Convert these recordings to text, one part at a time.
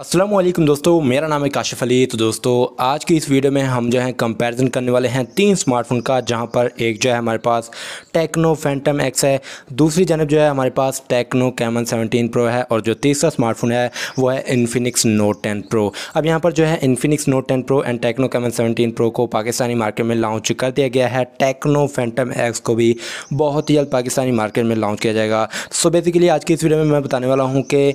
असलम दोस्तों मेरा नाम है काशिफ अली तो दोस्तों आज की इस वीडियो में हम जो है कंपैरिजन करने वाले हैं तीन स्मार्टफोन का जहां पर एक जो है हमारे पास टेक्नो फैंटम एक्स है दूसरी जानब जो है हमारे पास टेक्नो कैमन 17 प्रो है और जो तीसरा स्मार्टफोन है वो है इन्फिनिक्स नोट 10 प्रो अब यहां पर जो है Infinix note ten pro and Tecno Camon seventeen pro को पाकिस्तानी मार्केट में लॉन्च कर दिया गया है टेक्नो फैंटम एक्स को भी बहुत जल्द पाकिस्तानी मार्केट में लॉन्च किया जाएगा सो बेसिकली आज की इस वीडियो में मैं बताने वाला हूँ कि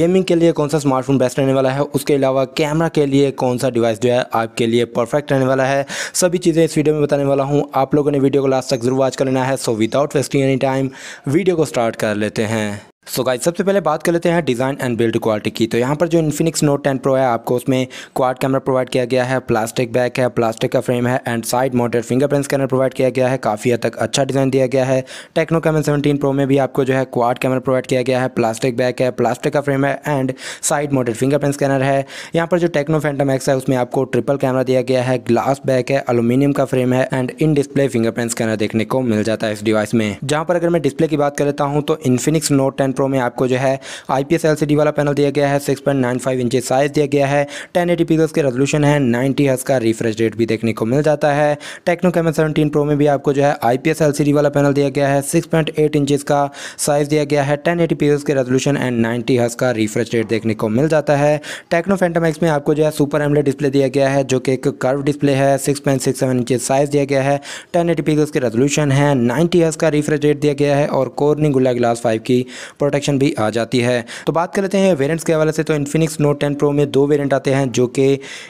गेमिंग के लिए कौन सा स्मार्टफोन बेस्ट रहने वाला है उसके अलावा कैमरा के लिए कौन सा डिवाइस जो है आपके लिए परफेक्ट रहने वाला है सभी चीज़ें इस वीडियो में बताने वाला हूँ आप लोगों ने वीडियो को लास्ट तक जरूर वॉच कर लेना है so without wasting any time video को स्टार्ट कर लेते हैं सो गाइस सबसे पहले बात कर लेते हैं डिज़ाइन एंड बिल्ड क्वालिटी की तो यहाँ पर जो इन्फिनिक्स नोट टेन प्रो है आपको उसमें क्वाड कैमरा प्रोवाइड किया गया है प्लास्टिक बैक है प्लास्टिक का फ्रेम है and side mounted fingerprint scanner provide किया गया है काफ़ी हद तक अच्छा डिज़ाइन दिया गया है टेक्नो कैमन सेवनटीन प्रो में भी आपको जो है क्वाड कैमरा प्रोवाइड किया गया है प्लास्टिक बैक है प्लास्टिक का फ्रेम है and side mounted fingerprint scanner है यहाँ पर जो टेक्नो फैंटम एक्स है उसमें आपको ट्रिपल कैमरा दिया गया है ग्लास बैक है अलूमिनियम का फ्रेम है and in display fingerprint scanner देखने को मिल जाता है इस डिवाइस में जहाँ पर अगर मैं डिस्प्ले की बात कर लेता हूँ तो इन्फिनिक्स नोट टेन प्रो में आपको जो है आई पी वाला पैनल दिया गया है सिक्स पॉइंट साइज़ दिया गया है टेन एटी के रेजोलूशन है नाइनटी हज का रिफ्रेश रेट भी देखने को मिल जाता है टेक्नो कैमरा सेवनटीन प्रो में भी आपको जो है आई पी वाला पैनल दिया गया है सिक्स पॉइंट का साइज़ दिया गया है टेन एटी के रेजोलूशन एंड नाइनटी हज का रिफ्रेश रेट देखने को मिल जाता है टेक्नो फेंटम एक्स में आपको जो है सुपर एमले डिस्प्ले दिया गया है जो कि एक कर्व डिस्प्ले है six point six seven inches size दिया गया है टेन एटी पिक्सल्स के रेजोलूशन है नाइनटी हज का रिफ्रेश रेट दिया गया है और कोर्निंग गुला ग्लास फाइव की प्रोटेक्शन भी आ जाती है तो बात कर लेते हैं वेरियंट्स के हवाले से तो इन्फिनिक्स नोट टेन प्रो में दो वेरियंट आते हैं जो कि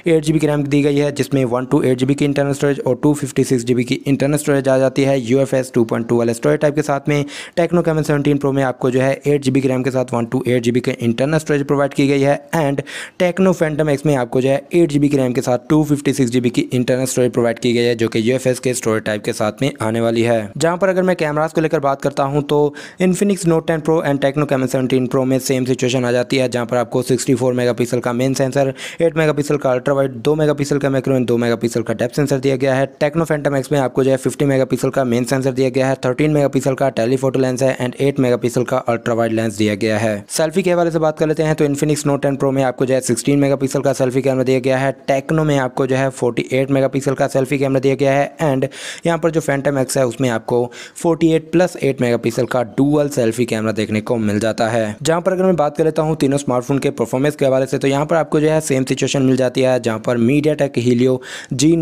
एट जी की रैम दी गई है जिसमें वन टू एट जी की इंटरनल स्टोरेज और टू फिफ्टी सिक्स जी की इंटरनल स्टोरेज आ जाती है U F S two point two वाले स्टोरेज टाइप के साथ में टेक्नो कैमन सेवेंटीन प्रो में आपको जो है एट जी की रैम के साथ वन टू एट जी के इंटरनल स्टोरेज प्रोवाइड की गई है एंड टेक्नो फैंटम एक्स में आपको जो है एट जी की रैम के साथ टू फिफ्टी सिक्स जी की इंटरनल स्टोरेज प्रोवाइड की गई है जो कि यू एफ एस के स्टोरेज टाइप के साथ में आने वाली है जहाँ पर अगर मैं कैमराज को लेकर बात करता हूँ तो Infinix note ten pro and and Tecno Camon seventeen pro में सेम सिचुएशन आ जाती है जहाँ पर आपको सिक्सटी फोर मेगापिक्सल का मेन सेंसर एट मेगापिक्सल का अल्ट्रा वाइड दो मेगापिक्सल का मैक्रो एंड दो मेगापिक्सल का डेप सेंसर दिया गया है टेक्नो फेंटम एक्स में आपको जो है फिफ्टी मेगापिक्सल का मेन सेंसर दिया गया है थर्टीन मेगापिक्सल का टेलीफोटो लेंस है एंड एट मेगापिक्सल का अल्ट्रा वाइड लेंस दिया गया है सेल्फी के हवाले से बात कर लेते हैं तो इन्फिनिक्स नोट टेन प्रो में आपको जो है सिक्सटीन मेगापिक्सल का सेल्फी कैमरा दिया गया है टेक्नो में आपको जो है फोर्टी एट मेगापिक्सल का सेल्फी कैमरा दिया गया है एंड यहाँ पर जो फेंटम एक्स है उसमें आपको forty eight plus eight megapixel का डुअल सेल्फी कैमरा देखने को मिल जाता है जहाँ पर अगर मैं बात कर लेता हूँ तीनों स्मार्टफोन के परफॉर्मेंस के हवाले से तो यहाँ पर आपको जो है सेम सिचुएशन मिल जाती है जहाँ पर मीडिया टेक हीलियो जी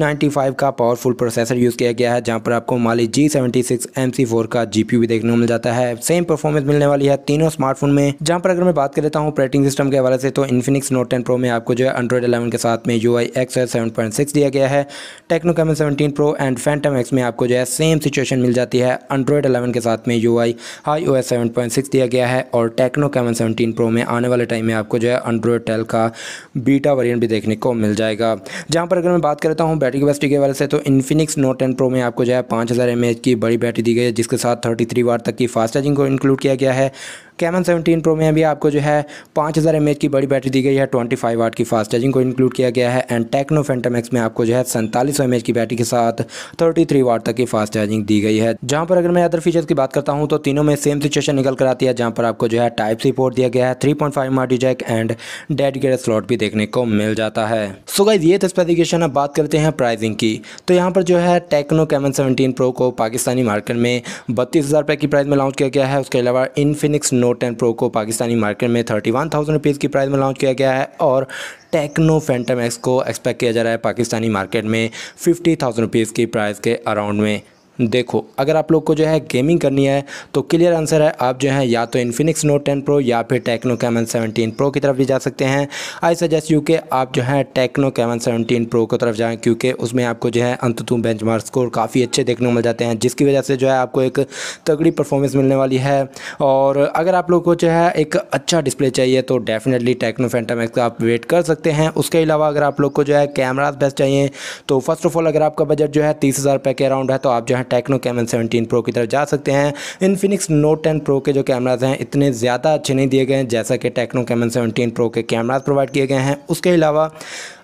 का पावरफुल प्रोसेसर यूज़ किया गया है जहाँ पर आपको माली जी सेवेंटी का जी भी देखने को मिल जाता है सेम परफॉर्मेंस मिलने वाली है तीनों स्मार्टफोन में जहाँ पर अगर मैं बात कर लेता हूँ ऑपरेटिंग सिस्टम के हवाले से तो इन्फिनिक्स नोट टेन प्रो में आपको जो है एंड्रॉइड अलेवन के साथ में यू आई एक्स दिया गया है Tecno Camon seventeen pro and Phantom X में आपको जो है सेम सिचुएशन मिल जाती है एंड्रॉइड 11 के साथ में U I HiOS seven point six दिया गया है और टेक्नो कैमन सेवनटीन प्रो में आने वाले टाइम में आपको जो है एंड्रॉयड टेल का बीटा वेरियंट भी देखने को मिल जाएगा जहाँ पर अगर मैं बात करता हूँ बैटरी कैपेसिटी के बारे से तो इन्फिनिक्स नोट टेन प्रो में आपको जो है पाँच हज़ार की बड़ी बैटरी दी गई है जिसके साथ थर्टी थ्री तक की फास्ट चार्जिंग को इंक्लूड किया गया है कैमन सेवनटीन प्रो में भी आपको जो है पाँच हज़ार एम की बड़ी बैटरी दी गई है ट्वेंटी फाइव वाट की फास्ट चार्जिंग को इंक्लूड किया गया है एंड टेक्नो फेंटम एक्स में आपको जो है सैंतालीस सौ की बैटरी के साथ थर्टी थ्री वाट तक की फास्ट चार्जिंग दी गई है जहाँ पर अगर मैं अदर फीचर्स की बात करता हूँ तो तीनों में सेम सिचुएशन निकल कर आती है जहाँ पर आपको जो है टाइप सी पोर्ट दिया गया है थ्री पॉइंट फाइव मार्टी जैक एंड डेडिकेटेड स्लॉट भी देखने को मिल जाता है सो so गाइज ये तो स्पेसिफिकेशन अब बात करते हैं प्राइसिंग की तो यहाँ पर जो है टेक्नो कैमन सेवनटीन प्रो को पाकिस्तानी मार्केट में बत्तीस हज़ार रुपये की प्राइस में लॉन्च किया गया है उसके अलावा इनफिनिक्स नोट टेन प्रो को पाकिस्तानी मार्केट में थर्टी वन थाउजेंड रुपीज़ की प्राइस में लॉन्च किया गया है और टेक्नो फैंटम एक्स को एक्सपेक्ट किया जा रहा है पाकिस्तानी मार्केट में फिफ्टी थाउजेंड रुपीज़ की प्राइस के अराउंड में देखो अगर आप लोग को जो है गेमिंग करनी है तो क्लियर आंसर है आप जो है या तो इन्फिनिक्स नोट टेन प्रो या फिर टेक्नो कैमन सेवनटीन प्रो की तरफ भी जा सकते हैं आई सजेस्ट यू के आप जो है टेक्नो कैमन सेवनटीन प्रो की तरफ जाएँ क्योंकि उसमें आपको जो है अंततु बेंच स्कोर काफ़ी अच्छे देखने को मिल जाते हैं जिसकी वजह से जो है आपको एक तगड़ी परफॉर्मेंस मिलने वाली है और अगर आप लोग को जो है एक अच्छा डिस्प्ले चाहिए तो डेफिनेटली टेक्नो फैंटम एक्स का आप वेट कर सकते हैं उसके अलावा अगर आप लोग को जो है कैमराज बेस्ट चाहिए तो फर्स्ट ऑफ ऑल अगर आपका बजट जो है तीस हज़ार रुपये के अराउंड है तो आप जो है हैं टेक्नो कैमन सेवनटीन प्रो की तरफ जा सकते हैं इनफिनिक्स नोट टेन प्रो के जो कैमराज हैं इतने ज़्यादा अच्छे नहीं दिए गए हैं जैसा कि टेक्नो कैमन सेवनटीन प्रो के कैमराज प्रोवाइड किए गए हैं उसके अलावा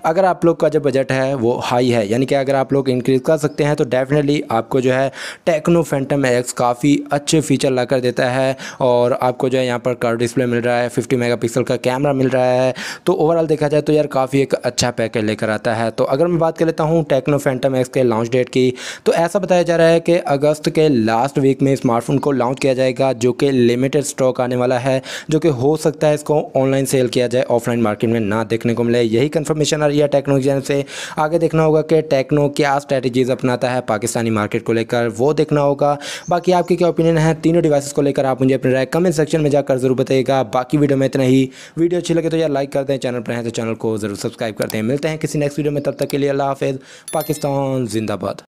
अगर आप लोग का जो बजट है वो हाई है यानी कि अगर आप लोग इंक्रीज़ कर सकते हैं तो डेफिनेटली आपको जो है टेक्नो फैंटम एक्स काफ़ी अच्छे फीचर ला कर देता है और आपको जो है यहाँ पर कर डिस्प्ले मिल रहा है फिफ्टी मेगापिक्सल का कैमरा मिल रहा है तो ओवरऑल देखा जाए तो यार काफ़ी एक अच्छा पैकेज लेकर आता है तो अगर मैं बात कर लेता हूँ टेक्नो फैंटम एक्स के लॉन्च डेट की तो ऐसा बताया जा रहा है कि अगस्त के लास्ट वीक में स्मार्टफोन को लॉन्च किया जाएगा जो कि लिमिटेड स्टॉक आने वाला है जो कि हो सकता है इसको ऑनलाइन सेल किया जाए ऑफलाइन मार्केट में ना देखने को मिले यही कन्फर्मेशन आ पर टेक्नो जैन से आगे देखना होगा कि टेक्नो क्या स्ट्रैटेजीज अपनाता है पाकिस्तानी मार्केट को लेकर वो देखना होगा बाकी आपकी क्या ओपिनियन है तीनों डिवाइसेस को लेकर आप मुझे अपने राय कमेंट सेक्शन में जाकर जरूर बताइएगा बाकी वीडियो में इतना ही वीडियो अच्छी लगे तो यार लाइक कर दें चैनल पर हैं तो चैनल को जरूर सब्सक्राइब करते हैं मिलते हैं किसी नेक्स्ट वीडियो में तब तक के लिए अल्लाह हाफिज़ पाकिस्तान जिंदाबाद